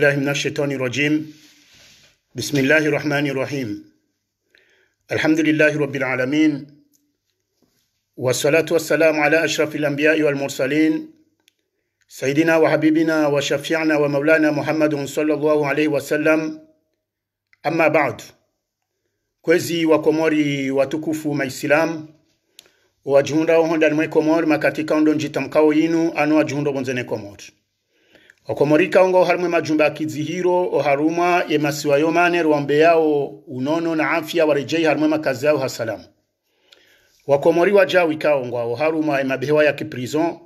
بالله من الشيطان الرجيم بسم الله الرحمن الرحيم الحمد لله رب العالمين والصلاة والسلام على أشرف الأنبياء والمرسلين سيدنا وحبيبنا وشفيعنا ومولانا محمد صلى الله عليه وسلم أما بعد كوزي وكموري kwezi ما komori watukufu راوهن wajihundaho ndani ما كاتيكاون دون جيتم njitamkao أنو ano wajihunda obonzene komori oko muri kaongo harimwe majumba ya kizihiro harumwa emasiwa yomane ruambe yao unono na afya warejei harumwe makazi yao hasalamu wakomori wajawi kaongo ao harumwa emabehewa ya kiprizon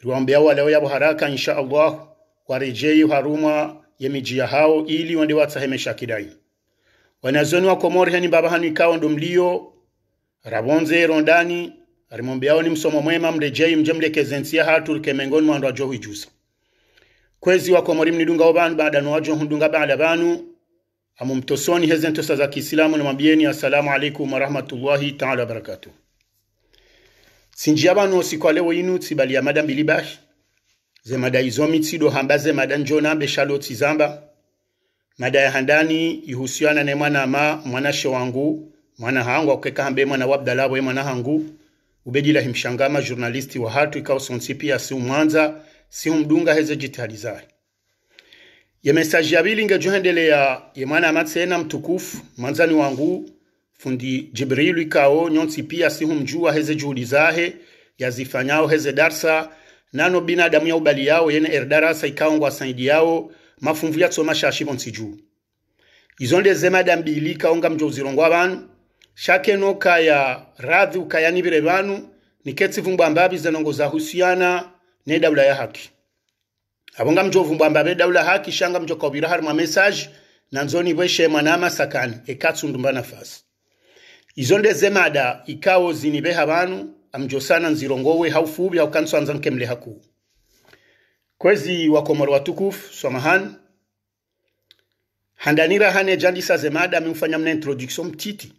ruambe yao waleo yabo haraka insha allah warejei harumwa yemiji ya hao ili wende watsahemesha kidai wanazoni wakomori hani baba hani kao ndo mlio rabonze rondani arimombe yao ni msomo mwema mrejei mjemlekezensia hatu rikemengoni mwandu ajohi jusa kwezi wako mwalimu nidunga obanu baada nowajo hundunga baada banu amumtosoni heze ntosa za kiislamu na namwambieni assalamu alaikum warahmatullahi taala wabarakatuh sinjia banu osikwa lewo inu ya mada mbili ze zemada izomi tsido hamba ze zemada njonambe shalo tsizamba mada ya handani ihusiana ne mwana ma she wangu mwana hangu akeka hambe mwana wabdalabo ye mwana hangu ubejila himshangama journalisti wa hatu ikao sonsi pia si umwanza si umdunga heze jitalizari. Ye mesaji ya bilinge juhendele ya ye mwana yemwana amatsena mtukufu manzani wangu fundi jibrilu ikao nyonsi pia si humjua heze juhulizahe, ya zifanyao heze darsa nano bina adamu ya ubali yao yene erdarasa ikaongo asaidi yao mafumvu ya yatsoma shashi bonsi juu izo ndeze madambili ikaonga mjo uzirongwa banu, shake shakeno kaya radhi ukayanibire banu niketi vumbu ambabi zenongo za husiana ne dawla ya haki abonga mjovumbwa be dawla haki shanga mjokobira harimo message na nanzoni bweshe mwanama sakani ekatsundumba na izo izonde zemada ikawo zinibe habanu amjosana nzirongowe haufubi anza nkemle haku kwezi wa komoro watukufu swamahan handanira hane jandi sa zemada amemfanya mna introduction mtiti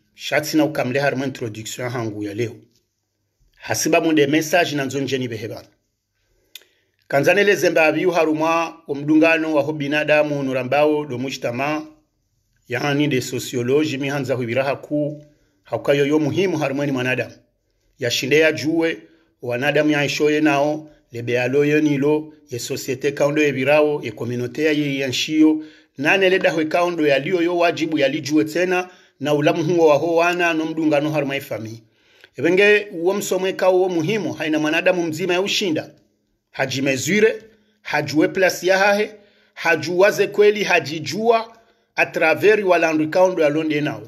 na ukamle harimo introduction hangu ya leo hasiba munde message nzonje ni behebana kanzanele zemba abiyu harumwa omudungano waho binadamu nurambawo domushitama yani de mihanza mihanzaho ku haukayo yo muhimu harumweni mwanadamu yashinde yajuwe wanadamu yaishoye nao lebe nilo yonilo yesosiete kaundo yebirawo yekominote yaye yanshiyo naneledaho ekaundo yaliyo yo wajibu yalijuwe tena na ulamu huwo waho wana no mdungano harumwa ifami ebenge uwo msomo ekawo muhimu haina mwanadamu mzima ya ushinda hajimezure, hajue plasi ya hahe, hajuwaze kweli, hajijua atraveri walandwikaundo yalonde nawo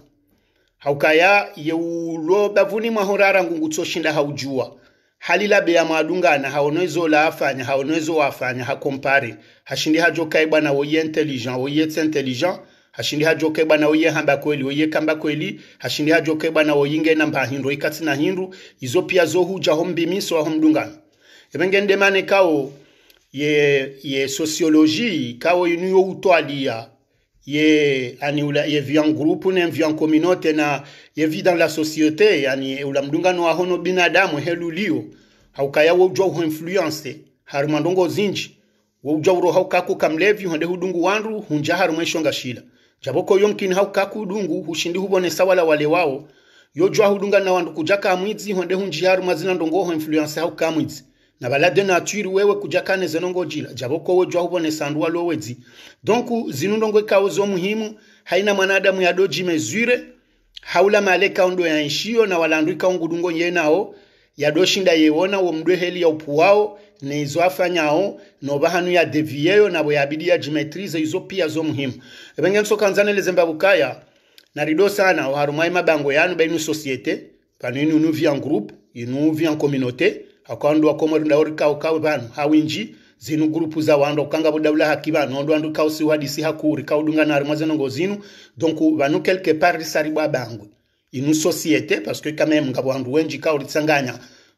haukaya yeulo bavuni mwahorara ngungutsoshinda haujua halilabe ya mwadungana haonezo afanya haonezo wafanya hakompare hashindi hajokai bwana woye intelligent woye intelligent hashindi hajokai bwana woye hamba kweli woye kamba kweli hashindi hajokai bwana woyinge namba hindu ikatsina hindu izo pia zohujaho mbimiso aho mdungana ebenge ndemane kao ye ye sociologie kao inu yo utwalia ye ani ula ye vian groupe ne vian communauté na ye vie dans la société yani ula mdungano wa hono binadamu helulio haukaya wo jwa influence haruma ndongo zinji wo jwa ro haukaku kamlevi honde hudungu wandu hunja haruma shonga shila jaboko yomkin haukaku dungu hushindi hubone sawala wale wao yo jwa hudunga na wandu kujaka amwizi honde hunji haruma zina ndongo influence haukamwizi na balade na natwiri wewe kuja kane kujakane zenongojila jabokowe jwahubonesandwa ndwa lowedzi donc zinu ndongwekawo muhimu haina mwanadamu ya doji yadojimezwire haula maleka ondo ya nshio na walandu ikawo ngudungo yenawo yadoshinda yewona wo mdwe heli ya upuwao izo afanyao noba hanu ya devieyo na yabidi ya jimetrize izo pia zo muhimu ebenge nso kanzana lezemba bukaya rido sana harumai mabango yanu bainu societe pano inu nu vie en groupe inu vie en communauté akandu wakomwe runda ori kau kau banu hawinji zinu grupu za wando kanga budabula hakiba nondo andu kausi hadisi hakuri kaudunga na rimwaza nongo zinu donc vanu quelque part saribwa bangwe inu société parce que quand même ngabo andu wenji litsanganya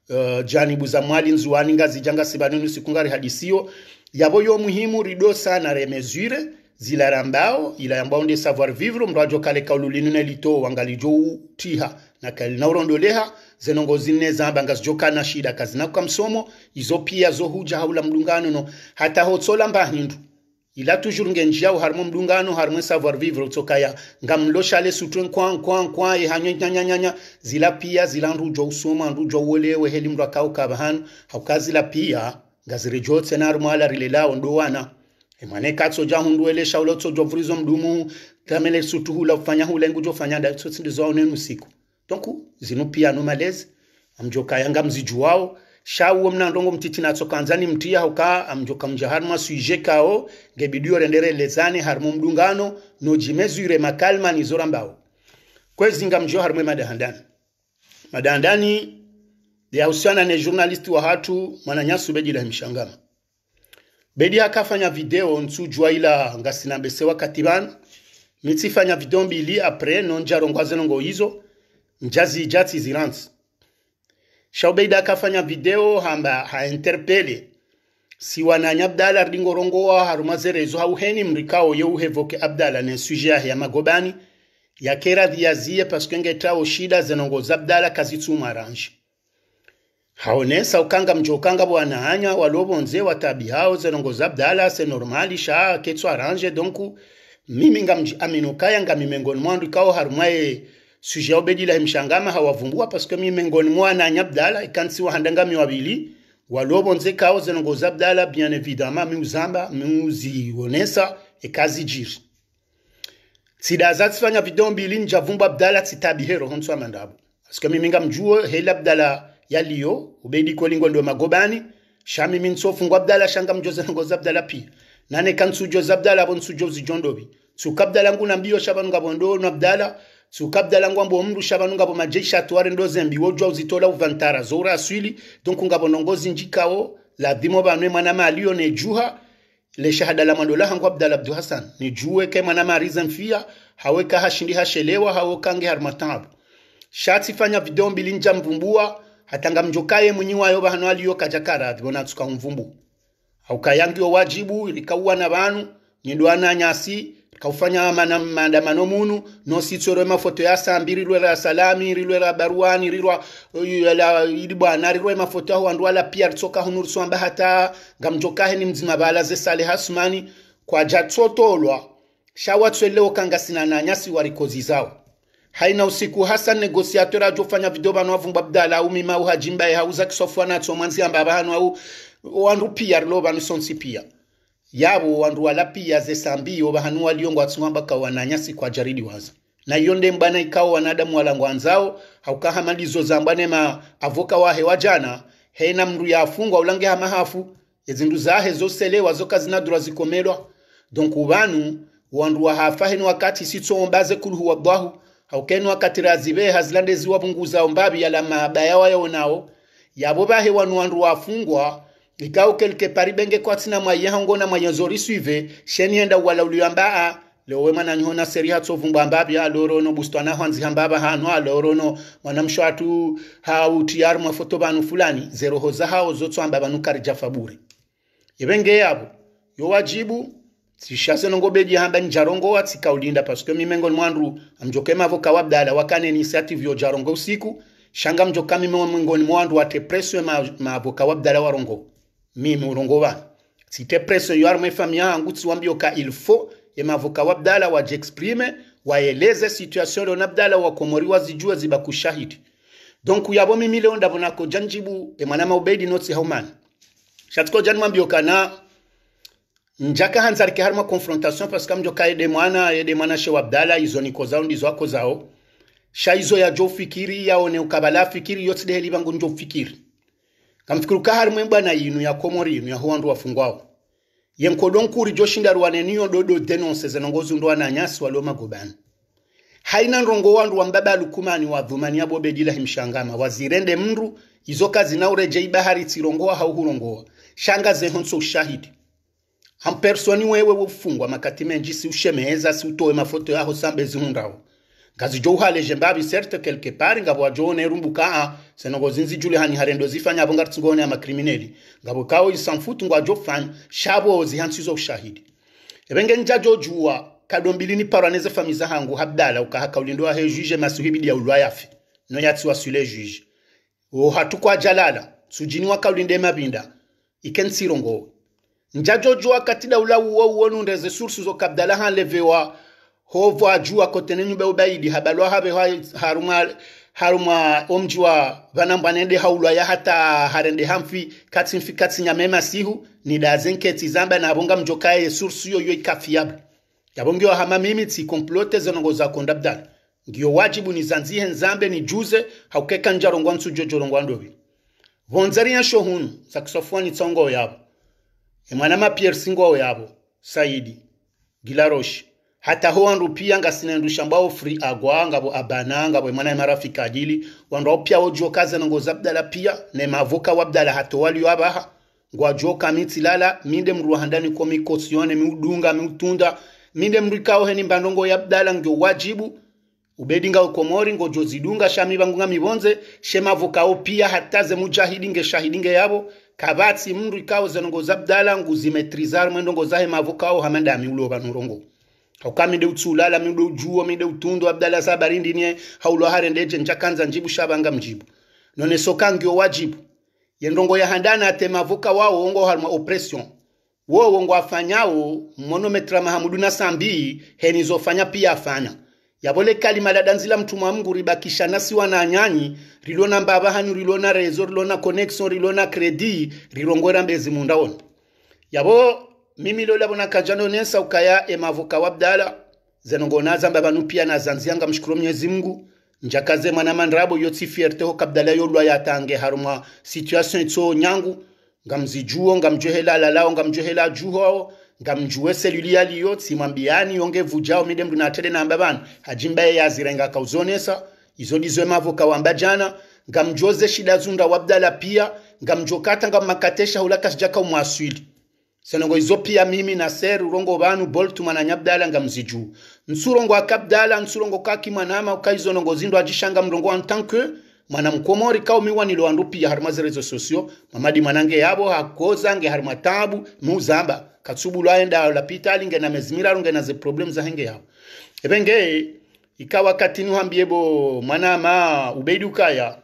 uh, eh, janibu za mwali nzuani nzuwani ngazijanga sibanunu sikungari hadisio yabo yo muhimu rido sana remesure zilarambao ilayambao nde savoir vivre mrajo kale kaululinu nelito wangalijo utiha na kalinaurondoleha zenongo zine zambanga zijokana shida kwa msomo izo pia zohuja haula mlungano no hata hotsola mba hindu ila toujours ngenjiyau harimo mlungano harimo savoir vivre ya utsokaya ngamloshale kwa kwa nkwa nkwa ehanywe nyanyanya zila pia zila nrujo usoma nrujo wolewe heli mndu akaukava hanu haukazila pia na narumo ala rilelao ndowana emwane katso ja hundu ele shaulo tso jovurizo mdumu tamele sutuhula kufanya hula ngujo fanya da tso tsotsindizo aunenu siku donc zinopia no malaise amjoka yanga mziju wao shawo mnandongo mtiti natso kanzani mtia huka amjoka mjahar ma sujet kao gebidio rendere lezane harmu mdungano no jimezure makalma ni zorambao kwezinga mjo harmu madahandani madahandani ya usiana ne journalist wa hatu mwananyasu beji la mshangama bedi akafanya video nsujwa ila ngasinambesewa katibana mitsifanya video mbili apre nongo hizo njazi jatsi ziransi shaubeida akafanya video hamba hainterpele siwananya abdala ardingorongowa harumazerezo hauheni mrikao yeuhevoke abdala ne sujet ahe ya magobani yakera dhiyaziye paske ngetawo shida zenongo za abdala kazitsuma ranje haonesa ukanga mjokanga bwana anya walobonze watabi hao zenongo za abdala se normali sha ketswa ranje donku mimi ngamji aminukaya ngamimengoni mwandu kao harumwaye sujet obedila mshangama hawavumbua parce que mi mengoni mwana nyabdala ikansi e wahandanga miwabili walobonze kao zenongoza abdala bien évidemment mi mi uzamba uzi miuzamba miuzionesa ekazi jiri tsidaza tsifanya video mbili njavumba abdala tsitabihero parce que mi mingamjua heli abdala yaliyo ubedi kolingo ndo magobani shami minsofungwa abdala shanga mjoze ngo abdala pi nane kansujo zabdala bonsujo zijondobi tsukabdala shaba ngabondo no abdala sukabdala ngwambo mndu shabanu ngabo majeshi atware ndo zembi wojwa uzitola uvantara zora aswili donc ngabo nongozi njikawo lazima banwe mwana malio ne juha le shahada la mandola hangu abdala abdu hasan ni juwe ke mwana mariza mfia haweka hashindi hashelewa hawokange harmatabu shati fanya video mbili nja mvumbua hatanga mjokaye mwenyi yoba hanu aliyo kajakara bona tuka mvumbu aukayangiwa wajibu likauwa na banu nyindwana nyasi kaufanya maandamano munu nositsorwe mafoto ya sambi rilwe la salami rilwe la baruani rilwa la ili bwana rilwe mafoto ya wandu ala pia tsoka hunu ritswamba hata ngamjokahe ni mdzima bala ze sale hasumani kwaja tsotolwa shawatswelewo kangasina na nyasi wa rikozi zao haina usiku hasa negosiator ajofanya video bano avumbwa bdala au mima au hajimba hauza kisofwana tsomwanzi amba bano au wandu pia rilo bano sonsi pia yabo wandu walapia zesambio bahanu waliongo atsung'amba atsumba kawananyasi kwa jaridi waza na iyo mbana ikao wanadamu walangu anzao haukahamalizo zambane ma avoka wahe wajana hena mndu afungwa ulange hamahafu ezindu zahe zoselewa zoka zinadura zikomelwa donc ubanu wandu wahafa henu wakati sitsombaze kulhu bwahu haukenu wakati razibe hazilande ziwabunguza ombabi yala maabaya wayo nao yabo bahe wanu wandu wafungwa ikao kelke pari benge paribenge kwatsina mwa hango na mwa nzori suive sheni enda wala a uliyambaa lowema nanyihona seri hatsovumbwa ambabya alorono bustwana hwanzi hambaba hano alorono utiyaru mwa mwafoto vanu fulani zero hoza hao zeroho zahawo zotswamba vanu karijafa bure ivenge yavo yowajibu tsishaze nongobeji hamba ni jarongo wa jarongowa tsikaulinda paske mimengo ni mwandu amjokemavo kawabdala wakane ni inisiative vyo jarongo usiku shanga mjoka mimengo mwingoni mwandu ya mavo kawabdala warongowa mimi ulongowani sitepreso yo arme fami yangu ah, tsiwambioka ilfo emavuka wa Abdala wajiexprime waeleze situation leona Abdala wakomori wazijue zibakushahidi donc yabo mimi leo nako janjibu emwanama ubeidi noti haumani shatiko janu janmwambioka na njaka hanzarike harima confrontation parce que mjoka yede mwana yede mwana she Abdala izo niko zao ndizo wako zao shaizo ya jo fikiri yaone ukabala fikiri yotide deheli bangu njo fikiri kahari mwemba na inu komori inu yahowandu wafungwawo yenkodo nkuri joshindarwane niyo dodo denonse zenongozundwa na nyasi walio magobani haina nrongo wandu wa mbaba lukumani wa dhumani yabo bedila himshangama wazirende mndu izo kazi naureje ibahari tsirongoa hauhurongoa shanga zehonso ushahidi hampersoni wewe wofungwa makati menji ushe meheza si utoe mafoto yaho sambe zihundawo ngazi jo uhaleje mbabi certes quelque part ngabo jo ne rumbuka a senogo zinzi jule hani harendo zifanya abo ngatsi gone ama crimineli ngabo kawo isamfutu ngwa jo fan shabo zihansizo ushahidi ebenge nja jo jua kadombilini paraneze famiza hangu habdala ukahaka ulindoa he juge masuhibidi ya ulwayafi no yatsi sule juge o hatukwa jalala sujini wakaulinde mabinda ikensirongo njajo juwa katida ula ulawu wo wonunde ze sources okabdala hanlevewa hovo ajua kotenenyu ubaidi habalwa habe haruma haruma omjwa vanambwa nende haulwa ya hata harende hamfi mfi katsinfi nyamema sihu ni dazenke nidazenketsi zamba nabonga mjokaye source yoyo ikafiable wa hama mimi tsi komplote zonongo za kondabdala ndiyo wajibu ni zanzihe nzambe ni juze haukeka njarongwa ntsujojorongwa ndovi vonzari yasho hunu saksofoni tsongo yabo emwana mapierre singo yabo saidi gilaroshi hata ho wandu pia ngasinendu mbao free agwa ngabo abana ngabo mwana marafiki ajili wandu ao pia wojo kaza nango abdala pia ne mavuka abdala hato wali wabaha ngwa joka lala minde mru handani mikosi yone miudunga miutunda minde mrikao heni mbandongo ya abdala ngyo wajibu ubedi nga ukomori ngo jozidunga shami bangunga mibonze shema shemavukao pia hataze mujahidinge shahidinge yabo kabati kabatsi mru ikao abdala zabdala zimetrizaru mwendo ngo zahe mavukao hamanda miulo banurongo hauka de utsulala la ujua juo utundu abdala sabari ndinie haulo hare ndeje nchakanza njibu shabanga mjibu none sokangi wajibu yendongo ya handana atema vuka wao ongo harma oppression wo wongo afanyao monometra mahamudu na sambi henizofanya pia afanya yavole kalima la mtu mtumwa mungu ribakisha nasiwa na nyanyi rilona mbaba hanu rilona rezo rilona connection rilona credit rirongwera mbezi mundaona yabo mimi lola bona kajano nensa ukaya emavuka wabdala zenongona zamba banu pia na zanzianga mshukuru mwenyezi Mungu njakaze mwana mandrabo yotsi fierte ho kabdala yolwa yatange harumwa situation itso nyangu ngamzijuo ngamjohela lalao ngamjohela juho ngamjuwe seluli yaliyo tsimwambiani yonge vujao mide mndu tele na bana hajimbaye yazirenga kauzonesa izo ndizo mavoka wa jana ngamjoze shida zunda wabdala pia ngamjokata ngamakatesha hulaka sijaka umwaswili senengo pia mimi na ser urongo banu boltuma na nyabdala nga mziju nsurongo akabdala nsurongo kaki manama mwanama nongo zindo ajishanga mrongo en mana mkomori mwanamkomori miwa nilo andupi ya haruma zirezo sosio mamadi manange yabo hakoza nge tabu muzamba katsubu la pitali nge na mezimiraro nge na ze problem za henge yabo ebenge ikawa katini hambie manama mwanama ubeidu kaya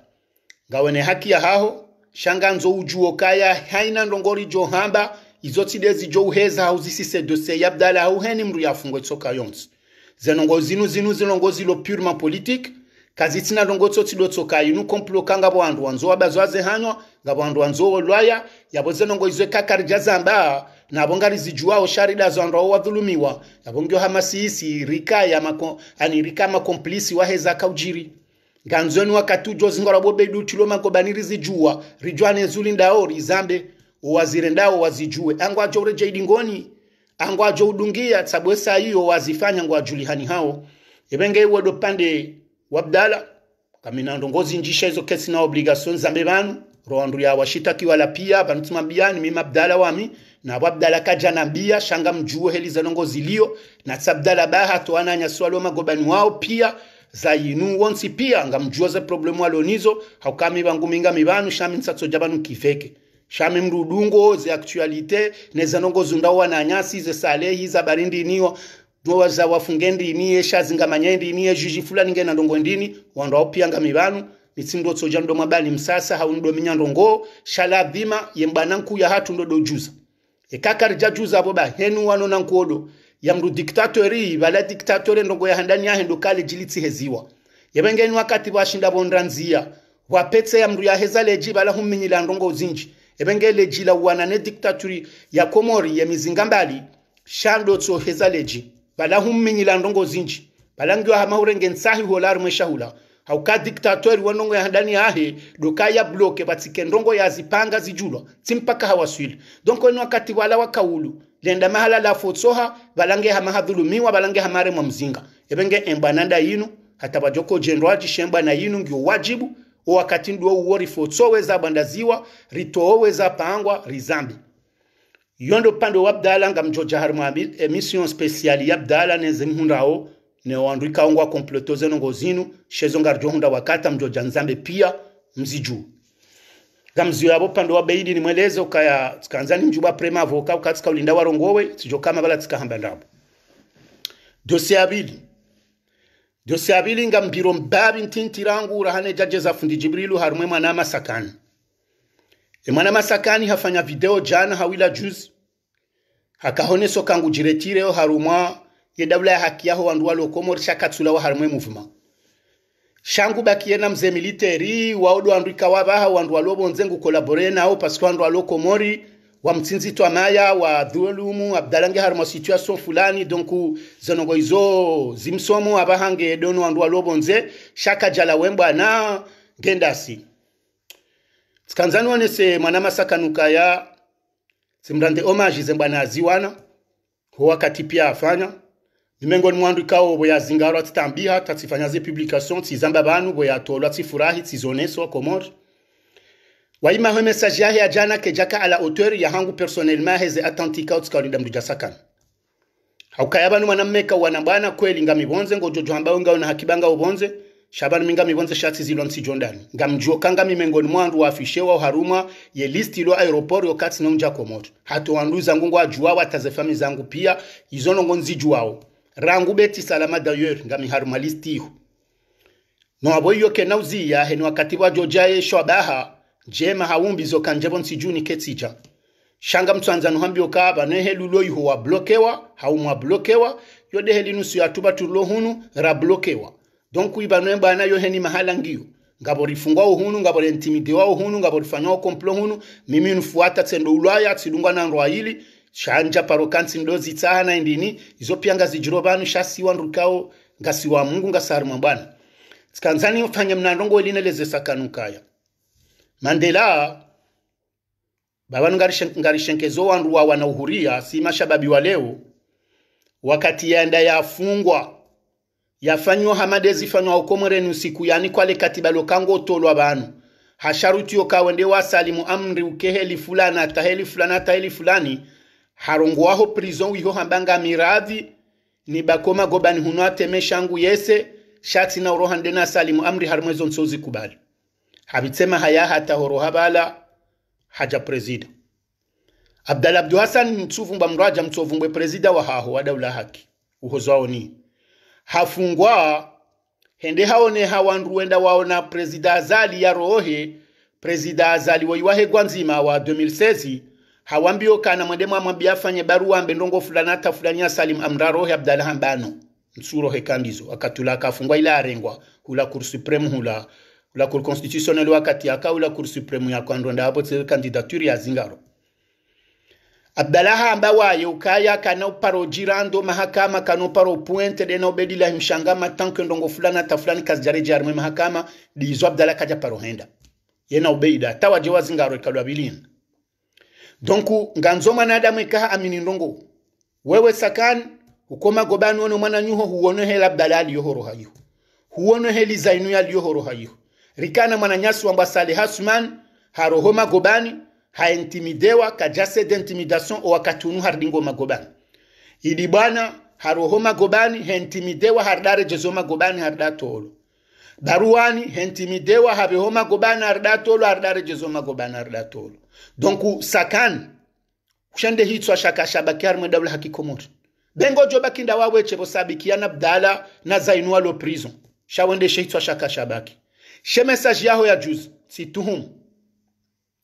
ngawene haki ya haho shanga nzo ujuo kaya haina ndongori johamba izo tsile zijo uheza hauzisise yabdala hauheni mru ya yafungwa tsoka yonsi zenongo zinu zinu zilongo zilo purement politik, kazi tsina longo tilo lotso kayinu komplo kanga bo andu wanzo wabazwaze hanyo, nga andu wanzo olwaya yabo zenongo izwe kakari jaza kakarija zamba nabo ngari o sharida zo andu zwandu wadhulumiwa yabo ngyo isi rika ya mako, ani rika makomplisi wa waheza kaujiri nganzoni wakatujo zingora bobe mako baniri zijua rijwane zuli ndaori zambe wazirendao wazijue angwajo ureja idingoni angwajo udungia tsabwe saa hiyo wazifanya ngwajulihani hao ebenge iwedo pande wabdala kamina ndongozi njisha hizo kesi na obligation za banu roandu ya washitakiwa la pia banutuma ni mimi abdala wami na abdala kaja na bia shanga mjuo heli za nongo lio na tsabdala baha toana lo magobani wao pia za inu wonsi pia ngamjua za problemu alonizo haukami bangu minga mibanu shamin satso jabanu kifeke shami mrudungo ze actualite nezanongo zundawa na nyasi ze salehi za barindi niyo nowaza wafunge ndini esha zingamanye ndini ejiji fulani ngena ndongo ndini wandao pianga mibanu nitsindo tsoja ndo mabali msasa haunido minya ngo shala dhima yembana nkuya hatu ndodo juza ekakari jajuza boba henu wano na ya yamru diktatori bala diktatori ndongo ya handani ya hendo kale jilitsi heziwa yebengeni wakati washinda bondranzia wapetse ya yamru ya hezaleji bala huminyila ndongo zinji ebenge leji la wanane diktaturi ya komori ya mizinga mbali shando heza leji bala humminyila ndongo zinji bala ngiwa urenge nsahi holari mweshahula hauka diktatori wanongo ya ndani ahe doka ya bloke batike ndongo zipanga zijulo timpaka hawaswile donko ino wakati wala wakaulu lenda mahala la fotsoha balange hamahadhulumiwa balange hamaremwa mzinga ebenge embwananda yinu hata bajoko jendwaji shemba na yinu ngiyo wajibu wakati nduwo uwo rifotsowe bandaziwa weza pangwa rizambi yondo pande abdala nga mjoja harmwabil emission eh, speciale ya abdala speciali yabdala ne newanduikawo ngwa kompleto zenongo zinu shezo hunda wakata mjoja nzambe pia mziju gamzi yabo pande wa beidi ni mwelezo kaya tkanzani njuba prema voka katika ulinda warongowe tijo kama bala hamba ndabo dosi abili byose yabiringa mbiro mbabi ntintirangura hane za fundi jibrilu harumwe mwana masakani e mwana masakani hafanya video jana hawila juzi Hakahone so kangu jiretire o harumwa ye yedabula ya haki yaho wandu walokomori wa harumwe mufuma. shangu baki na mze militeri waodo wandu ikawabaha wandu nzengu ngukolaboreye nawo pasiko wandu walokomori wa wamtsinzito amaya wa dhulumu abdalange harimo situation fulani donc zanongo izo zimsomo abahange dono wandu walobonze shaka jala wembwana ngendasi tsikanzani se mwana masakanuka ya simrande homage zembwana aziwana ho wakati pia afanya mimengo ni mwandu ikawo bwe yazingarwa titambiha tatsifanya ze publication tsizamba banu bwe yatolwa tsifurahi tsizoneso komore wayimaho message yahe ajana jana kejaka ala auteur yahangu personnellement heze atlantika utsikawalida mndu jasakan haukayaba numwana mmeka wana bwana kweli ngamibonze ngojojo ambayo ngao na hakibanga ubonze shabani minga mibonze shati zilo nsi jondani Nga ngamjuo kanga mimengoni mwandu wafishe wa uharuma ye listi ilo aeroporu yokati na unja komoto Hatu wandu zangu wa juwa wa tazefami zangu pia izono ngonzi juwao rangu beti salama d'ailleurs nga miharuma listi iho no aboyo kenauzi ya henu wakatibu wa jojaye baha jema hawumbizoka njebo nsijuni ketija shanga mtu okaba helu mtsanza nuhambioka banehe luloyiho wablokewa haumwablokewa yodehe linusu yatuba tulo hunu rablokewa donc mba bwana heni mahala ngiyo ngabo rifungwa uhunu ngabo rintimidewao uhunu ngabo rifanywao komplo hunu mimi nufuata tsendo ulaya tsilungwa na ndwaili shanja parokansi ndozi na indini izo pia shasi wa shasiwa ndrukao ngasiwa mungu ngasari mwa bwana tsikanzani fanya mnandongo elinelezesa kanukaya Mandela babanu ngarishenkezo wandu wa wanauhuria si mashababi wa leo, wakati yanda yafungwa yafanywa hamade zifanywa ukomwerenu siku yani kwale katiba lokango otolwa banu hasharutiyo kawende wasalimu amri ukeheli fulana taheli fulana taheli fulani harongwaho prison wiho hambanga miradhi ni bakoma gobani huno atemeshangu yese shati na uroha ndena salimu amri harmwezo nsozi kubali habitsema haya hatahoroha bala haja prezida abdalla abdu hasan mba mraja mtsufu mtsovumbwe president wa haho wa daula haki uhozwao ni hafungwa hende haone hawanduwenda waona president azali ya rohe president azali wa waiwahegwa gwanzima wa 2016 hawambio kana mwende mwambia afanye barua ambe ndongo fulani hata fulani ya salim amrarohe abdalla hambano msurohe hekandizo akatula afungwa ila arengwa hula kur supreme hula la cour constitutionnelle wakati akawu la cour suprême ya nda apo apotsiri candidature ya zingaro abdalaha amba waye kana paro jirando mahakama kana paro pointe de no nobedila mshangama tanke ndongo fulani ata fulani kazijare jarme mahakama dizo abdala kaja paro henda yena ubeida tawaje zingaro ikalwa bilina donc nganzo mwanadamu ikaha amini ndongo wewe sakan ukoma gobanu ono mwana nyuho huone hela abdala yohoro hayo huone heli zainu ya yohoro hayo rikana mwananyasu wa mbwasale hasuman harohoma gobani haintimidewa kajase d'intimidation o wakatunu hardingo magobani idi bwana harohoma gobani hentimidewa hardare jezoma gobani hardatolo baruani hentimidewa habehoma gobani hardatolo hardare jezoma gobani hardatolo donc sakan kushande hitswa shaka shabaki harmwe dawla hakikomori bengo jobakinda waweche bosabikiana bdala na zainu alo prison shawendeshe hitswa shaka shabaki che message yaho ya juzi situhum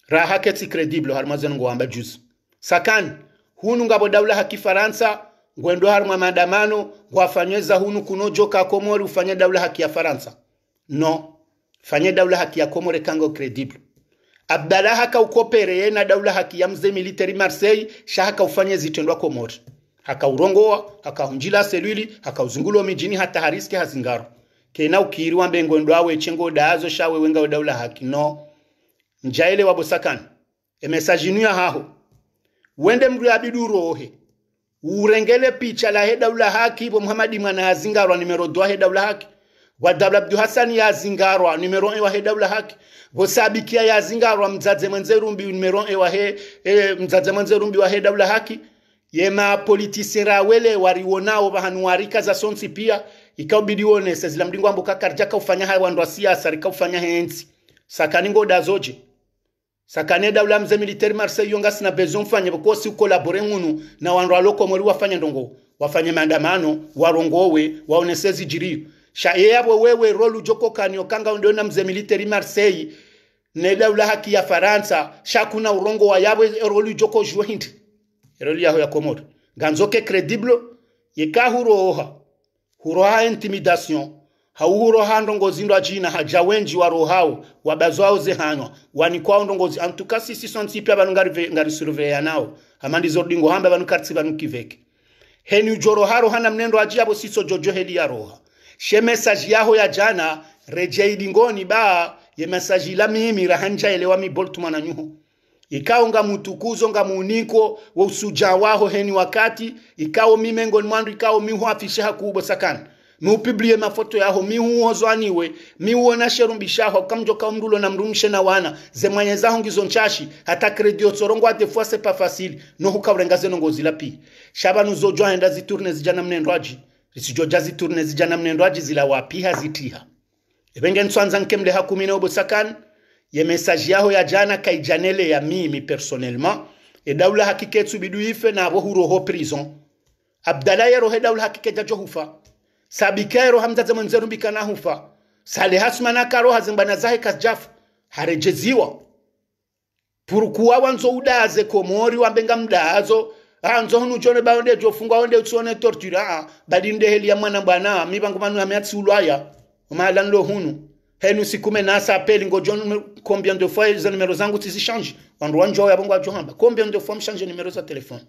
rahake tsikredible harimwazeno ngohamba juzi sakani hunu ngabo daula haki faransa ngwendo harma madamano ngwafanyweza hunu kuno joka komori ufanya daula haki ya faransa no fanye daula haki ya komori kango credible abdalaha kaukopere na daula haki ya mzee military marseille shahaka ufanye zitendwa komori hakaurongoa hakahunjila selwili hakauzungulwa mijini hata hariske hazingaro kena ukiri wambe ngondo awe chengo dazo shawe wenga odaula haki no njaile wabosakan e message nuya haho wende mndu abiduro ohe urengele picha la heda ula haki bo Muhammad mwana azingarwa nimero dwa heda ula haki wa dabla Abdul Hassan yazingarwa nimero e wa heda ula haki bo ya azingarwa mzadze mwenze rumbi nimero e wa he e, mzadze mwenze rumbi wa heda ula haki yema politisira wele warionao bahanuarika za sonsi pia ikabidi wonese zila mlingo ambo kakarja kaufanya hawa ndo siasa rikaufanya hensi sakani ngoda zoje sakane daula mze military marseille yonga sina besoin fanye bako si collaborer ngunu na wandu loko mwali wafanya ndongo wafanye maandamano warongowe waonese zijiri shaye yabo wewe rolu joko kanyo kanga ndio na mze military marseille ne daula haki ya faransa shakuna urongo wa yabwe rolu joko joint rolu yaho ya komodo ganzoke credible yekahuro oha huroha intimidation hauhuroha ndongozi ndo jina haja wenji wa wa rohau warohao wabazwao zehanywa wanikwao ndongozi antuka sisi sontipya vanu ngari ngari surveya nao amandi zo dingo hamba vanu karitsi banu kiveke heni ujoro haro hana mnendo ajia bo siso jojo heli ya roha she message yaho ya jana rejei dingoni ba ye message la mimi rahanja elewa mi boltuma na nyuho ikao nga mutukuzo nga muuniko wa usuja waho heni wakati ikao mimengoni mwandu ikao mihu afishaha kubwa sakana miupiblie mafoto yaho ozwaniwe mihuhozwaniwe miuona sherumbishaho kamjoka mdulo na mrumshe na wana zaho ngizo nchashi hata kredio no hukaurenga zeno ngozi la pi shabanu zo join zojwaenda ziturne zijana mnendwaji risijo risijoja ziturne zijana mnendwaji zila wapi hazitiha ebenge ntswanza nkemle hakumine obosakan ye message yaho ya jana kai janele ya mimi personnellement e dawla hakike tsubidu ife na bo huro ho prison abdallah yero he dawla hakike jajo hufa sabikaero hamza zaman zeru na hufa sale na karo hazimba na zahe kasjaf harejeziwa purukuwa wanzo udaze komori wambenga mdazo anzo hunu jone baonde jofungwa onde utsone tortura badinde heli ya mwana bwana mibango manu ameatsi ulwaya malanlo hunu hen usikume nasa apeli ngojo combien de fois za numero zangu tizishanji wandu wanjo yabo ngwa johamba combien de fois mshanje numero za telefone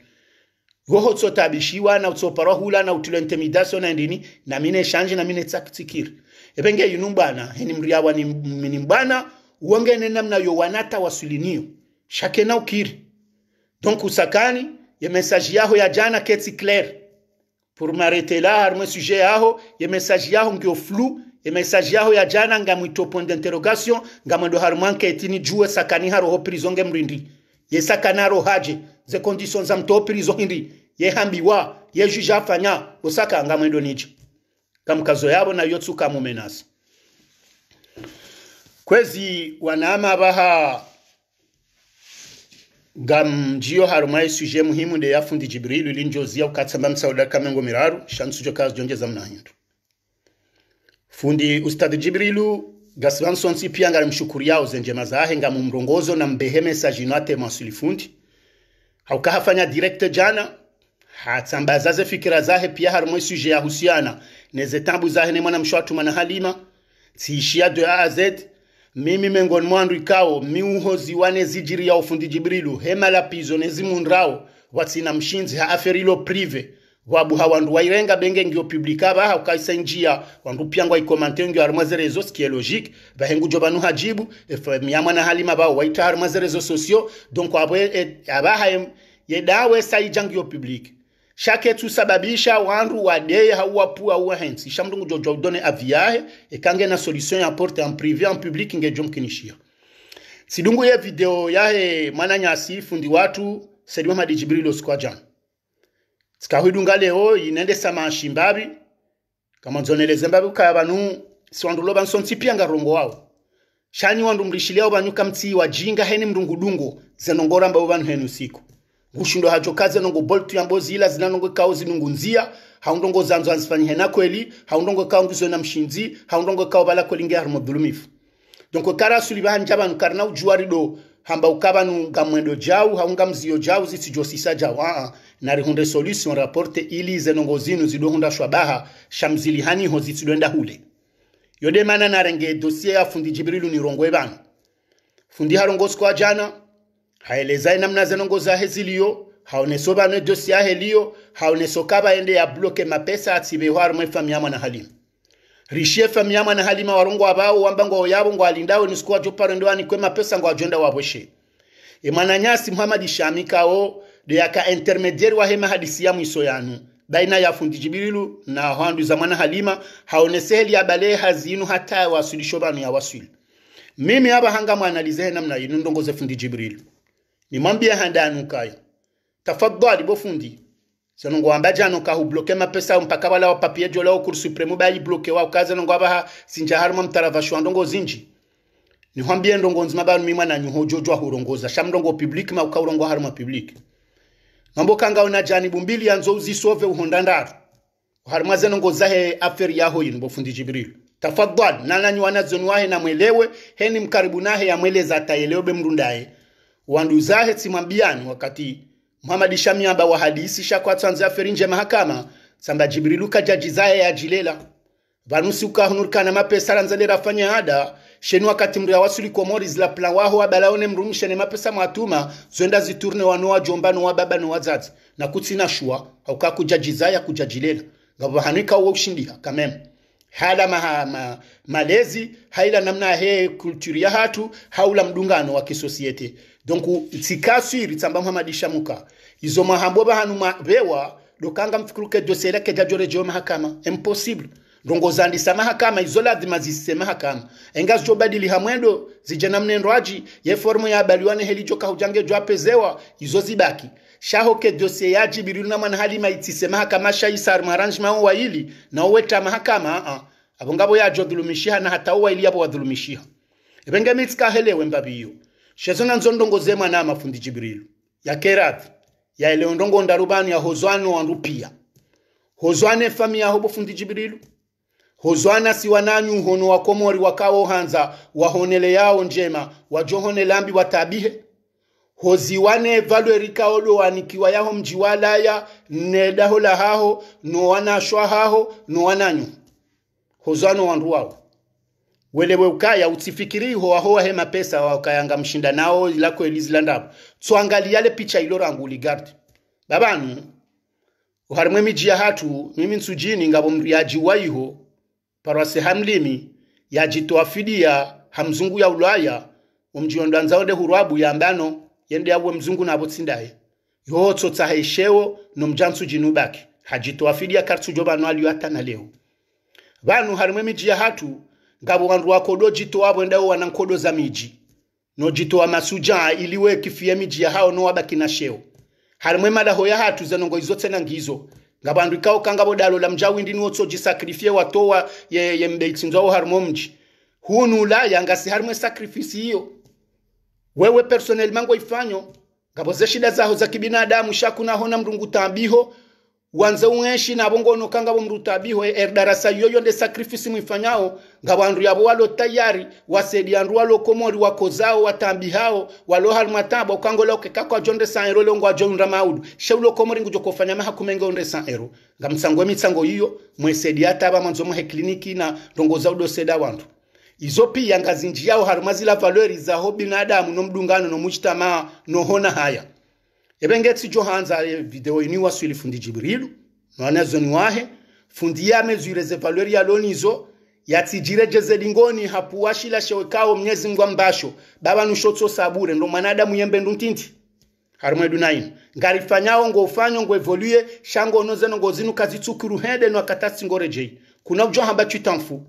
roho tsotabishiwa na utsoparwa hula na utilo intimidation na ndini na mine shanje na mine tsakitsikira ebenge yunumbana heni mriawa ni minimbana uongene namna yo wanata wasulinio shakena ukiri donc usakani ye message yaho ya jana ketsi clair pour m'arrêter là harmwe sujet yaho ye message yaho ngio flou emesaje yaho ya jana nga ngamwito point nga mwendo harumwa nketi ni juwe sakani haroho prison nge mrindi ye sakana haje ze condition za mtoho prison hindi ye hambiwa ye juge afanya osaka nga ngamwendo nije kamkazo yabo nayo tsuka mumenasa kwezi wanama baha gam jio haruma ye sujet muhimu de yafundi jibrilu ilinjozia ukatsamba msaudaka mengo miraru shansujo kazi jongeza mnahindu Fundi ustad Jibrilu Gasbanson pia mshukuri yao njema zahe nga mumrongozo na mbeheme mbehemesa jinate masulifundi haukahafanya direkte jana hatsambazaze fikira zahe pia harimo suje ya husiana neze tambu zahe ne mwana mshwatu mana halima tiishia de a mimi mengoni mwandu ikao miuho ziwane zijiri ya ufundi Jibrilu hema hemalapizo nezimundrao watsina mshinzi haaferilo aferilo prive wabuha wandu wairenga benge ngio publika baha ukaisa njia wandu piangwa ikomante ngio armaze rezo sikie qui est logique bahengu jo banu hajibu FM na halima ba waita armaze rezo sociaux donc abwe e, abaha ye dawe sai jangio publique shake sababisha wandu wadeye hauwapu uwa hensi isha mdungu jojo udone aviahe ekange na solisyon ya porte en privé en public ngejo mkinishia sidungu ye video yahe mwana nyasi fundi watu sediwa madijibrilo skwa jana sikahwidunga leo inendesa mashi mbavi kamwanzoneleze mbavi ukaya vanu siwandu lova anga rongo wawo shani wandu mlishiliao vanyuka mtsi jinga heni mndungudungo zenongora mbavo vanhu henu siku ngushindo hacho kazi nongo boltu mbozi ila zinanongo kawo zinungu nzia haundongo zanzo hanzifanyi hena kweli haundongo kawo nduzo na mshinzi haundongo kawo bala kweli ngeharumo dhulumifu donko kara suli vahanja vanhu ujuwa rido hamba ukaba nunga mwendo jau haunga mzio jau zisijosisa jau aa na rihunde solution raporte ili zenongo zinu zidohunda shwabaha shamzili hani shamzilihaniho zitsidwenda hule yode mana na renge dosie ya fundi jibrilu ni nirongwe bana fundi harongoskwa jana haelezae namna zenongo zahe ziliyo haoneso bane dosie yahe liyo haoneso kaba ende ya bloke mapesa atibe waru mwefa miyama na halimu rishie fm yamwe na halima warungu abawo wamba ngo yabo ngo alindawe nisikuwa joparo ndoani kwema pesa ngo ajenda waboshe emwana nyasi muhamadi shamikao deyaka intermediari hema hadisi ya mwiso yanu baina ya fundi jibilu na handu za mwana halima haoneseli ya bale hazinu hata ya wasuli banu ya wasuli mimi haba hanga mwanalize mwanalizehe namna yinu ndongoze fundi ni mambia handa anukai tafadhali bo fundi sanongo wambaja ano kahubloke mapesa mpaka wala wapapie jola okuru supremo yi bloke wa ukaze ukaza nongo ha sinja harimo mtarava shwandongo zinji ni hwambie ndongo nzima ba mimwa na nyuho jojo hurongoza shamndongo public ma ukaurongo harimo public mambo kanga una jani bumbili yanzo uzisove uhondandaru zeno ngo zahe aferi yaho yini bofundi jibril tafadhal wana wanazoni wahe na mwelewe heni mkaribu nahe yamweleza ataelewe mrundaye. wandu zahe simambiani wakati muhamadi shamiamba wahadisisha kwatsanze ferinje mahakama samba Jibrilu ka jaji ya jilela vanusi ukahunurikana mapesa ranzale rafanya ada shenu wakati mria wasuliko mori zila plan waho abalaone mrumshe ne mapesa mwatuma zoenda ziturne wanoa jomba no wababa no zazi na kutsina shua hauka kujaji zaya kujajilela ngavo hanika wo kushindika kamem hala maha, ma, malezi haila namna he kulturi ya hatu haula mdungano wa kisosiete donc tsikaswiri tsamba nkhamadishamuka izo mahambo bahanuma bewa dokanga mfikuruke dossier lake jo mahakama impossible ndongo zandisa mahakama izo lazima zisise mahakama enga badili hamwendo zijana na mnendo aji ye formu ya baliwane ka hujange jo apezewa izo zibaki shaho ke dossier ya jibiru na mwana halima itise mahakama shaisar mharangement waili na oweta mahakama a abongabo ya jo dhulumishiha na hata ili abo wadhulumishiha ebenge mitska mitsikahelewe mbabiyo shezona na mafundi amafundi ya kerath ya eleondongo rubanu ya hozwano wandu hozwane fami efami yaho bufundi jibirilu hozwana siwananyu hono wakomori wakawo hanza wahonele yao njema wajohone lambi watabihe hoziwane valwe rikaodo wanikiwa yaho mji nedaho nedahola haho nowanashwa haho nowananyu hozwano wandu welewe ukaya utsifikiri howa howa he mapesa wakayanga mshinda nao ilako elizlandabo yale picha ilo rangu ligardi babanu harimwe miji ya hatu mimi nsujini ngabo mndu yajiwaiho parwase hamlimi yajitoa fidia hamzungu ya ulaya umjiondo anzaonde hurwabu yambano yende yawe mzungu nabo tsindaye no tsaheshewo nomjansujini ubaki hajitoa fidia kartsujo bano aliyo hata na leo banu harimwe miji ya hatu ngabo wandu wakodo jito wabo endao wanankodo za miji no jito wa masuja iliwe kifia miji ya hao no wabaki na sheo harimwe madaho ya hatu za nongo izo tena ngizo wandu ikao kangabo dalo la mjawi ndini wotso jisakrifie watowa ye, ye nzo harimwe mji hunu hunula yangasi harimwe sakrifisi hiyo wewe personel mango ifanyo ngabo ze shida zaho za kibinadamu shakuna hona mrungu tambiho wanze wenshi nabo ngonoka ngabo mrutabiho e er darasa yoyo nde sacrifice mwifanyao ngabandu yabo walo tayari wasedi andu walo komori wakozao watambi hao walo hal halmatabo kangola ke kako jonde san ero longo ajonda maudu shaulo komori ngujo kofanya maha kumenga onde san ero ngamtsango mitsango iyo mwesedi ataba manzo mu kliniki na za udo seda wandu izo pia ngazinji yao harumazila valori zaho binadamu no mdungano no muchitama nohona haya ebe ngetsi jo hanza e video ini wasuli fundi jibrilu nwana zoni wahe fundi ya mezu ireze valeri ya lonizo ya tijire jeze lingoni hapu washila shewekao mnyezi mgwa mbasho baba nushoto sabure ndo manada muyembe nduntinti harumedu naimu ngarifanyao ngo ufanyo ngo evoluye shango onoze ngo zinu kazi tukuru hede nwa katasi ngore jei kuna ujo hamba chitamfu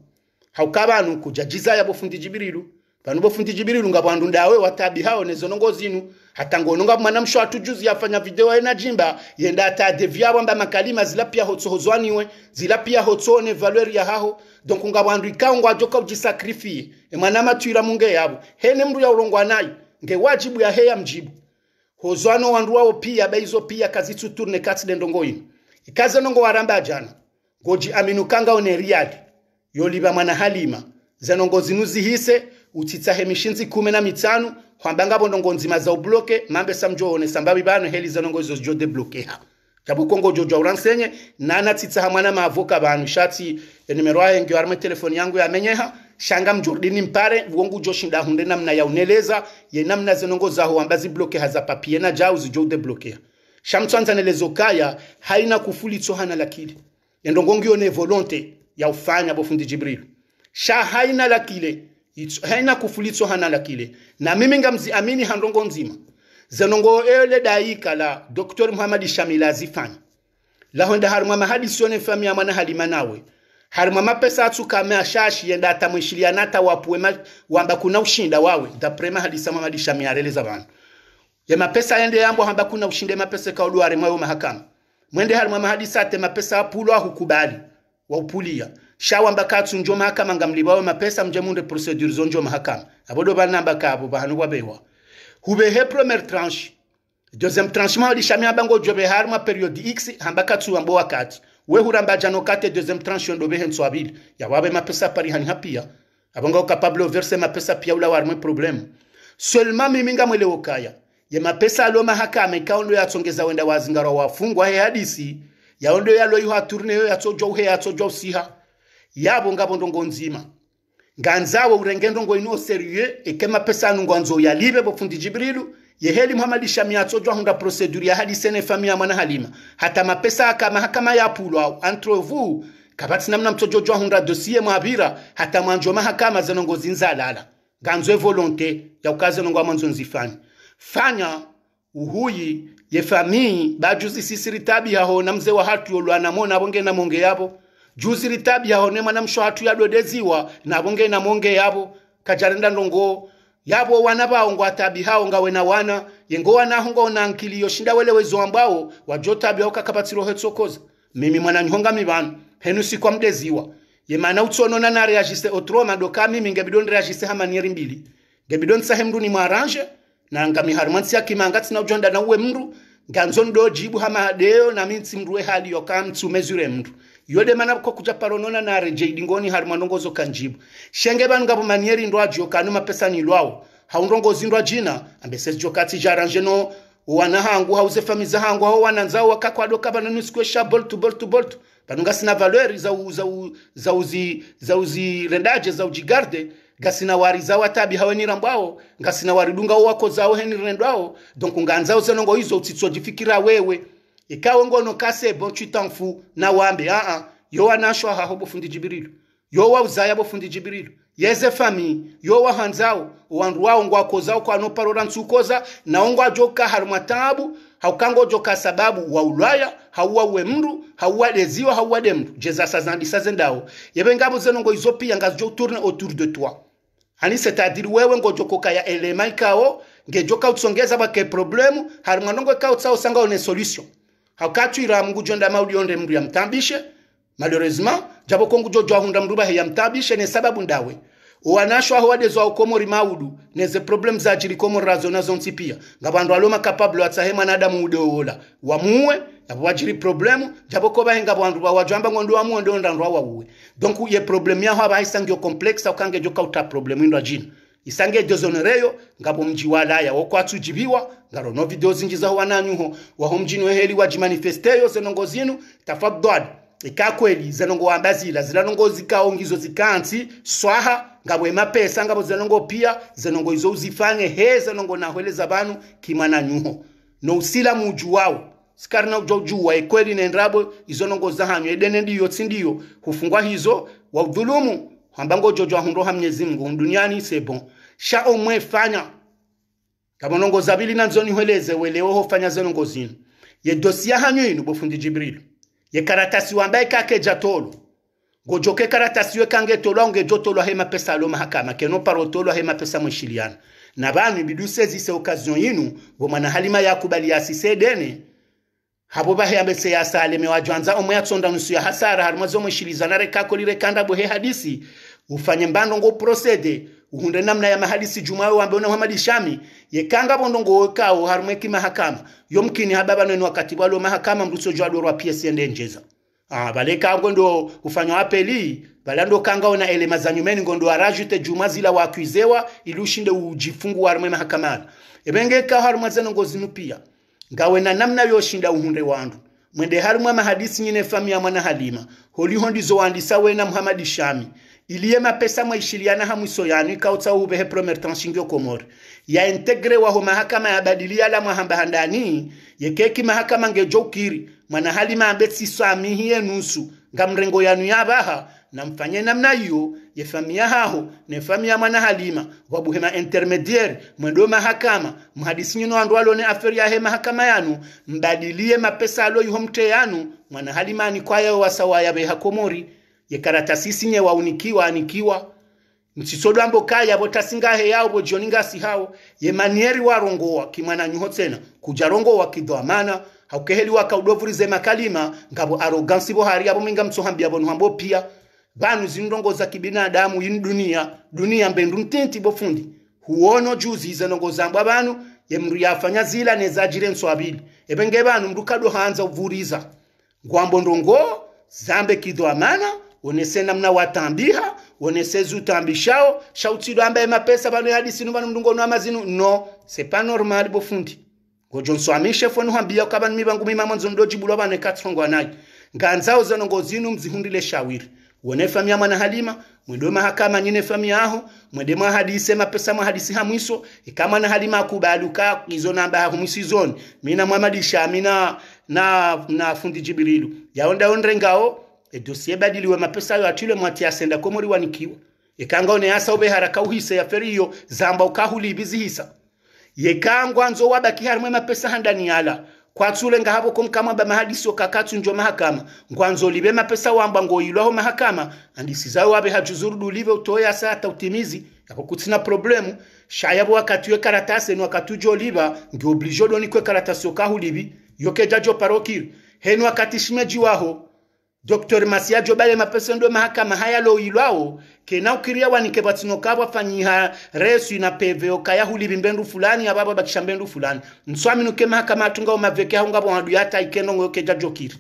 haukaba anuku jajiza ya bofundi jibrilu Panubo fundi jibirilu ngabu andundawe watabi hao nezono ngozinu. hata ngononga mwana mshwa tujuzi yafanya video ya najimba yenda ata devia wamba makalima zila pia hotso hozwaniwe zila pia hotso ne valeur ya haho donc nga bandu ikangwa joka ujisakrifie e mwana matuira munge yabo hene mndu ya ulongwa nayo nge wajibu ya heya mjibu hozwano wandu wao pia baizo pia kazi tuturne katsi dendongo ino ikaze nongo waramba jana goji aminukanga one riadi yoliba mwana halima zanongo zinuzi hise utitsahe mishinzi 10 na mitanu hwambangapo ndongo nzima za ubloke mambe samjoone sambabi bano heli za zanongo izo jo deblokeha chabu kongo jojo uransenye nana tsitsa hamwana mavuka bano shati eh, numero yae ngio arme telefoni yangu ya yamenyeha shanga mjordini mpare vuongu jo shinda hunde namna ya uneleza ye namna zenongo za huambazi bloke haza papie na jauzi jo deblokeha shamtswanza nelezo kaya haina kufuli tsohana lakili endongo ngio ne volonte ya ufanya bofundi jibril sha haina lakile Itso haina kufulitso hanala kile na mimi amini handongo nzima zanongo ele daika la Dr. Muhammad Shamila zifanya lahonda harumwa mahadi sione fami ya mwana halima nawe harumwa mapesa atuka meashashi yenda atamwishilia nata wapuwe ma, wamba kuna ushinda wawe Da daprema hadisa Muhammad Shamila releza bana ya mapesa yende yambo hamba kuna ushinde mapesa kaulu harumwa mahakama mwende harumwa mahadi sate mapesa apulo hukubali waupulia shawamba katsunjo mahakama nga mlibawe mapesa mje munde procedure zonjo mahakama abodo bali banamba kabo bahanu wabewa hubehe première tranche deuxième tranchement lishamia bango jobe harma periode x hamba katsu ambo wakati we huramba jano kate deuxième tranche ndo behe ya wabe mapesa pari hani hapia abanga capable verse mapesa pia ula warmwe problème seulement miminga mwele wokaya ye mapesa alo mahakama ikaondo yatsongeza wenda wazingarwa wafungwa he hadisi ya yaondo yalo yuha turne yo yatsojo he yatsojo siha yabo ngabo ndongo nzima nganzawe urengendo ngo ino serieux ekema pesanu ngwanzo ya libe bofundi jibrilu yeheli muhamadi shamiatso jwa hunda procedure ya hadi sene famia mwana halima hata mapesa kama mahakama ya pulwa entre vous kabati namna mtojo jwa hunda dossier mwabira hata mwanjo mahakama zanongo zinzalala nganzwe volonté ya ukaze nongo mwanzo nzifani fanya uhuyi ye famii bajuzi sisiri tabi yaho na mzee wa hatu yolwana mona bonge na monge yabo juzi litabi litabyaho ne mwana mshwatu yadwedeziwa na monge yabo kajalenda ndongo yavo wana vawo ngo atabihawo ngawe na wana yengo wana hongo wanaho ngo nankiliyo shinda welewezo ambawo wajotabyaho kakapatsiro hetsokoza mimi mwana nyonga mivanu henu sikwa mdeziwa ye yemana utsono na nare reagiste otro madoka mimi ngebidon hama nyeri mbili ngebidon sa mndu ni mwarange na ngami harmansi yakimanga tsina ujonda na uwe mru nganzo ndo jibu hama deo na minsi mruwe hali yoka mtu mezure mru yode mana ko kuja paronona na reje idingoni hari manongozo kanjibu shenge banu ngabo manieri ndo ajo kanu mapesa ni lwao haundongozi ndo ajina ambese jo kati jaranje no wana hangu hauze famiza hangu ho wananzao wakakwado kabana nusikwe shabol to boltu to bol banu gasina valeur za u, za u, za uzi za uzi rendaje za ujigarde wari warizawo atabi hawe nirambwawo ngasina waridungawo wako zawo henirendwawo donc nganzawo zenongo hizo utsitso jifikira wewe ikawe ngono kasebo chitamfu na wambe a a yowa nashwa haho bufundi jibirilo wa uzaya bufundi jibirilo yeze fami yo wa hanzao wandu wao ngwa kozao kwa no parola nsukoza na ongwa joka harumwa tabu haukango joka sababu wa ulaya hauwa uwe mru hauwa leziwa hauwa de mndu jeza sazandi sazendao yebe ngabo zeno ngo izopi pia ngazo tourne autour de toi ani c'est-à-dire wewe ngo jokoka ya elema ikao ngejoka utsongeza bake problemu harumwa nongo ikao tsao sanga one solution mungu maudi ya mtambishe maulionde jabo kongu malheureusement jaboko ngujojwahunda mndu ya mtambishe ne sababu ndawe uwanashu wanashwa hawade zwa ukomori maudu neze problem za ajili komori razo na nazo nsipia ngabandu aloma kapablo atahema na atsahe mwanadamu udowola wamuwe yabo wajiri problemu jabo jaboko bahenga bandu wajwamba ngondu wa muwe ndo wa uwe donku ye problemi ya problem haisa ngeo kompleksa ukange joka uta problemu ndo ajina isange dozonereyo ngabo mji wa laya wokwatsujibiwa ngaro no video zinji zaho wananyuho waho mjini weheli wajimanifesteyo zenongo zinu tafadhal ikakweli zenongo wambazila zilanongo zikaongizo zikansi swaha ngabo emapesa ngabo zenongo pia zenongo izo uzifange he zenongo nahweleza banu kimana nyuho no usila muju wao sikarina ujojuwa ekweli nendrabo izo nongo za hanyo edene ndiyo tsindiyo hufungwa hizo wa udhulumu hamba ngojojo ahundoha mnyezi mngu duniani sebon sha omwe fanya kama nongo nongoza bili nanzo nihweleze welewo hofanya zeno ngozinu ye dosia hanyo inu bofundi jibril ye karatasi wambaye kake jatolo gojoke karatasi we kange tolo ange jotolo he mapesa alo mahakama keno paro tolo he mapesa mwishiliana na bantu biduse zise okazion yinu bo mwana halima ya yakubali yasise dene habo bahe ambese yasaleme wajwanza omwe ya tsonda nusu ya hasara harumazo mwishiliza na rekako li rekanda bohe hadisi ufanye mbando ngo prosede uhunda namna ya mahadisi jumayo wambe na Muhammad Shami yekanga bondongo ngowekao harumwe ki mahakama yomkini hababa neno wakati walo mahakama mruso jwadwa rwa PSN njeza ah baleka ngondo ufanywa apeli ndo kanga ona elema za nyumeni ngondo arajute juma zila wakuizewa ilushinde ujifungu harumwe mahakamana ebenge ka harumwe zeno ngozinu pia ngawe na namna yoshinda uhunde wandu mwende harumwe mahadisi nyine famia mwana Halima holiho ndizo andisa wena Muhammad Shami iliye mapesa mwaishiliana hamwiso yanu ikautsa uvehe premier transhingio komori yaintegre waho mahakama yabadiliala mwahamba handani yekeki mahakama ngejoukiri mwanahali mambe tsiso amihiye nusu nga mrengo yanu yabaha namfanye namna hiyo yefamia haho nefamia mwana halima wabuhema intermediaire mwendo mahakama mhadisi nyino wandu walone aferi yahe mahakama yanu mbadilie mapesa aloyiho mte yanu mwana halimani kwayayo wasawaya beha komori ye karatasi sinye waunikiwa anikiwa msisodwambo kaya votasingahe yao vojoni ngasi hao ye manieri warongowa kimwana nyuho tsena kuja rongowa kidhoa mana haukeheliwa kaudovurize makalima ngavo arogansi vohari avo minga mtsohambi vonu hambo pia vanu zinongo za kibinadamu yin dunia dunia mbendu mtinti bofundi huono juzi nongo zambwa vanu ye mndu yafanya zila nezajire nswavili evenge vanu mndu kadohanza uvuriza ngwambo ndongo zambe kidhoa mana onese namna watambira onese zutambishao shautsidwa ambaye mapesa pano yadisinu pano mndungoni wa mazinu no sepa normal bofundi ngojonso amishe foni hambia ukabanu mibangu mimamwe nzondo jibulwa bane katsongo anayi nganzao zano ngozinu mzihundile shawiri wone famia mwana halima mwendo mahakama nyine famia aho mwende mwa hadise mapesa mwa hadisi hamwiso ikama na halima akubaluka izo namba hamwisizoni mina mwamadisha mina na na fundi jibrilu yaonda onrengao edosiye badiliwe mapesa ayo atile mwati asenda ko komori wanikiwa ikangone e asa ube haraka uhise ya feri hiyo zamba ukahuli ibizi hisa yekangwa nzo wabaki harimwe mapesa handani yala kwatsule ngahavo komkama ba mahadisi njo mahakama ngwanzo libe mapesa wamba ngo ngoyilwaho mahakama andisi zayo wabe hajuzuru dulive utoya asa hata utimizi yako kutsina problemu shayabo wakati we karatasi wakati wakatujo liba ndi oblijo kwe karatasi okahulibi yoke jajo parokiri henu wakati shimeji waho dr masiajo bale ndo mahakama haya loilwao kena ukiria wanike patino kabwa fanyiha resu na peve okaya huli bimbendu fulani ababa bakisha mbendu fulani nswami nuke mahakama atunga umaveke haunga bwa yata ikeno ngoke jajokiri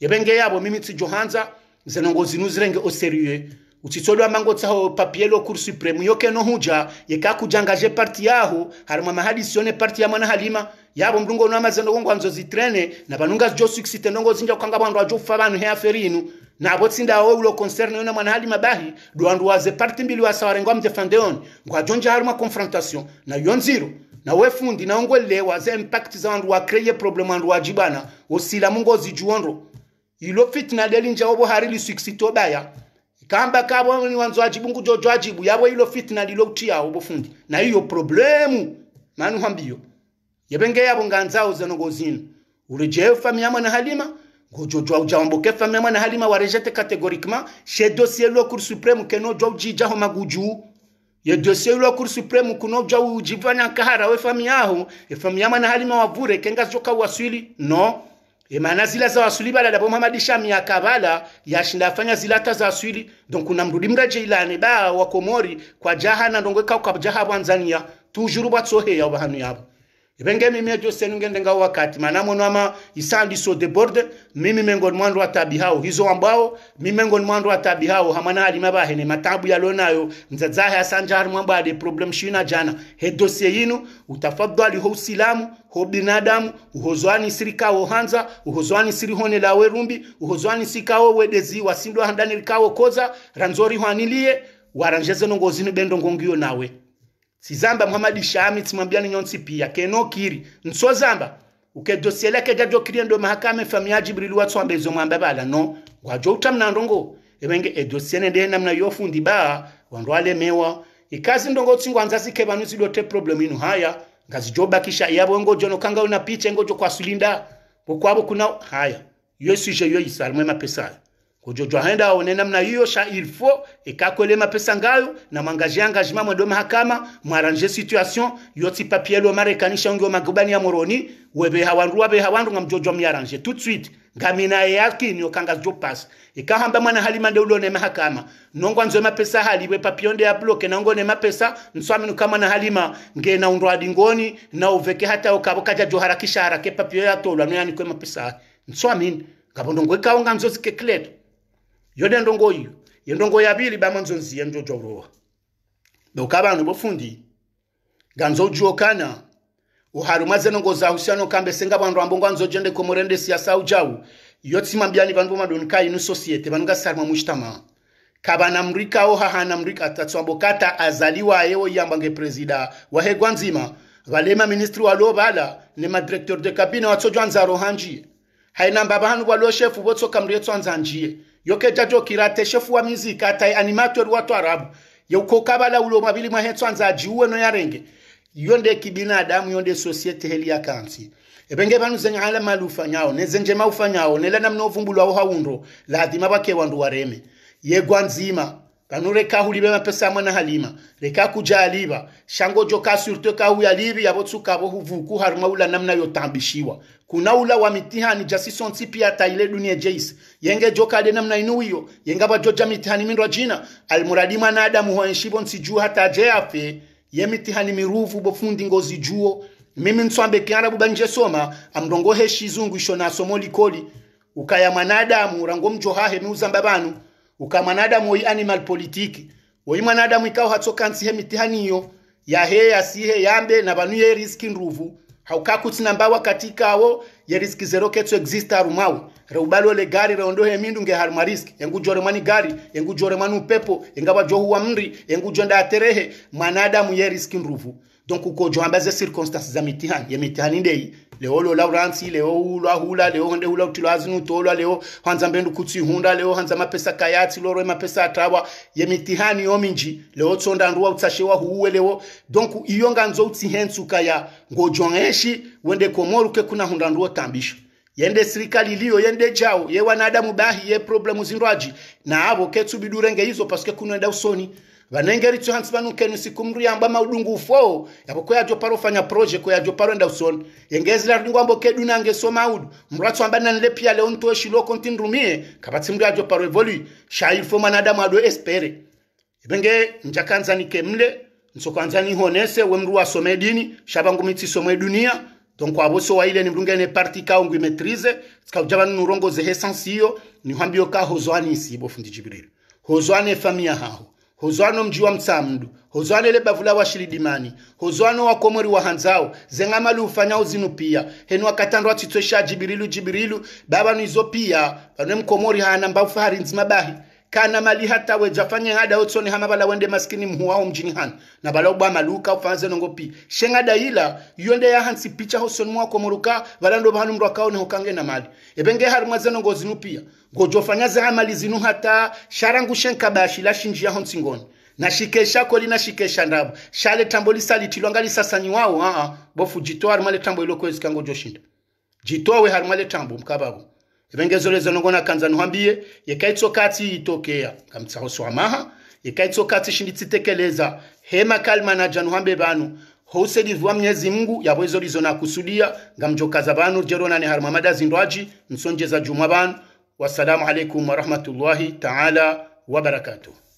yebenge yabo mimi tsijohanza zenongo zinuzirenge oserieux utsitsolwa mango tsaho papielo lo cour supreme yoke no huja yeka kujangaje parti yahu harimo mwa mahadisione parti ya mwana halima yabo mrungo no amazendo kongwa nzo zitrene na banunga jo suksite ndongo zinja kwanga bandu ajo fa banu ya ferinu na abo tsinda wowe ulo concerne yona mwana halima bahi duandu waze parti mbili wasaware ngo amjefandeon ngo ajonja hari mwa confrontation na yonziro na we fundi na ongwele waze impact za wandu wakreye problem wandu jibana osila mungo zijuondro ilo fitna delinja obo harili suksite obaya kamba kabo ni wanzo ajibu jojo ajibu yabo ilo fitna lilo utia fundi. na hiyo problemu manu hambiyo yebenge yabo nganzao zanogozina Urejeo fami yama na halima Gojo ngojojwa ujawambuke fami yama na halima warejete kategorikma. She dosye lo kuru supremu keno jwa ujijaho maguju ye dosye lo kuru supremu kuno jwa ujivanya kahara we fami yaho e fami yama na halima wavure kenga zoka waswili no emana zila za wasuli bala labo muhamadisha miaka bala yashinda afanya zila ta za aswili donc kuna mrudi mraje ilane ba wa komori kwa jaha na ndongwe ka kwa jaha bwanzania tujuru batsohe ya bahanu yabo ibenge mimi jose nungende nga wakati manamo nama isandi so de board mimi mengo mwandu atabi hao hizo ambao mimi mengo mwandu atabi hao hamana ali mabahe ne matabu ya yalonayo nzazaha ya sanjar mwamba ade problem shina jana he dosye inu utafadhali ho usilamu ho binadamu sirika wo hanza uhozoani sirihone la lawe rumbi sika wo wedezi wasindu wa handani rikao koza ranzori huanilie waranjeze nongo zinu bendo ngongiyo nawe si sizamba muhamadi shami tsimwambia nyonsi pia keno kiri nso zamba uke nsozamba ukedosiela kejajo kiri ndo mahakame famia jibrilu watu ambezo mwamba bala no ngwajo utamnando e ebenge edosiene ndena mna yofundi ba wandu mewa ikazi ndongo tingu tsingwanza sike banu sidote problem inu haya joba ngazijobakisha yabo ngojo jono kanga unapiche ngojo kwa sulinda bokwabo kuna haya yesu je yo isalmwe mapesa kojo jwahenda one namna hiyo sha il faut ekakole mapesa ngayo na mwangaje engagement mwedo mahakama mwaranje situation yoti papier lo marekani shangyo magubani ya moroni webe hawanruwa be hawandu ngamjojwa myaranje tout de suite ngamina yaki ni okanga jo pass ikahamba mwana halima ndeulo ne mahakama nongwa nzo mapesa hali haliwe papionde ya bloke nango ne mapesa nswami nukama na halima nge na undwa dingoni na uveke hata okabokaja joharakisha harake papio ya tolwa no yani kwa mapesa nswami ngabondongwe kaonga nzo zikekleto yode ndongo iyo yendongo yabili bamwe mzonzi yenjojorowa doka banu bofundi ganzo ujuokana uhari umaze nongo za husiano kambe senga bwandu ambongo anzojende komorende siasa ujawu yotsima byani vandu bomadonka inu sosiete vanunga sarma mushitama kabana mrika oha hana mrika atatswambo kata azaliwa yewo yamba nge presida wahegwa nzima valema ministri walo bala ne madirecteur de kabine watsojwa nzaro hanji haina mbaba hanu walo shefu botsoka mrietso anzanjie yoke jajo kirate teshefu wa mizika atai wa watu arabu yuko kabala ulo mabili mwa hetu anza ajiuwe no yarenge yonde kibinadamu yonde societe heli ya kansi ebenge banu zenga ala malufa nyao ne neze maufa nyao nela namno vumbulwa ho haundo lazima bake wandu wareme yegwa nzima banu reka hulibe mapesa amwe na halima reka kuja kujaliba shango joka surte kahu ya libi ya botu kabo huvuku haruma ula namna yotambishiwa kuna ula wa mitihani jasisonsi pia taile dunia jais yenge joka jokade namna yenga ba joja mitihani mindwa jina almuradi mwanadamu hoenshibo nsiju hata jeafe ye mitihani miruvu bofundi ngozi juo mimi nswambe kiarabu banje soma amdongo heshi zungu isho na somoli koli ukaya mwanadamu rango mjohahe miuzamba banu uka manada oi animal politiki oi mwanadamu ikao hatsokansi he mitihani ya he ya sihe yambe na banu ye riski nruvu haukakhutsina mbawa katika awo ya riski zero ketu exista arumwawo ole gari reondohe mindu nge haruma riski jore mani gari jore mani upepo johu wa mri jonda aterehe, mwanadamu ye riski nruvu Donku kujo ambaze circonstance za mitihani ya mitihani ndeyi leo lola uransi leo ulwa hula leo hende hula utilo azinu tolwa leo hanza mbendu kutsi hunda leo hanza mapesa kayati loro mapesa atawa ye mitihani yominji leo tsonda nduwa utsashewa huwe leo donc iyo nganzo utsihensu kaya ngojongeshi wende komoruke kuna hunda nduwa tambisha yende serikali liyo yende jao ye wanadamu bahi ye problemu zindwaji na avo ketsubidurenge hizo paske kunoenda usoni vanenge ritsohansi vanukenu siku mriyambo amaudungu ufowo yapo kweyajo paro fanya proje kweyajo paro enda usona yengezila ringuambo kedu nange maudu mratso amba nanle pia leo ntoe shiloko ntinrumie kapatsi mriyajo paro shail fo mwanadamu ado espere ivenge njakanzanike mle nsokanzanihonese wemri wasome dini shavangumitsiso mwe dunia donc avoso waile ni mrungene parti ka kao nguimetrize sikaujavanu nurongozehe sansiyo nihwambiyo kahozoani isibo fundi jibiriri hozoane famia haho hozwano mji wa msamdu hozwano ile bavula wa shilidimani hozwano wa komori wa hanzao zenga mali ufanya uzinu pia henu akatandwa titwesha jibirilu jibirilu baba nizo pia mkomori hana mbafu hari nzima bahi kana mali hata weja fanye hada otsone hama bala wende maskini mhuwa o mjini han na bala obwa maluka ufanze nongo pi shenga daila yonde ya hansi picha hoson mwa ko muruka bala bahanu banu mrokao ni hokange na mali ebenge haru mwaze nongo zinu pia gojofanya fanya za mali zinu hata sharangu shenka bashi la shinji ya honsi ngoni na shikesha koli na shikesha ndabu shale tambo lisalitilwa ngali sasanyi wao a a bofu jitoa rumale tambo ilo kwezi kango joshinda jitoa jitowe harumale tambo mkababo zvengezo lezo nongona kanza nhwambiye yekaitso katsi yitokea kamtsaho swamaha yekaitso katsi shinditsitekeleza hema kalmanaja nhwambe vanu houselivuwa mnyezi mngu yabwezo lizo nakusudia ngamjokaza vanu jeronani haruma madazi ndwaji nsonjeza jumwa banu wassalamu alaikum warahmatullahi taala wabarakatuh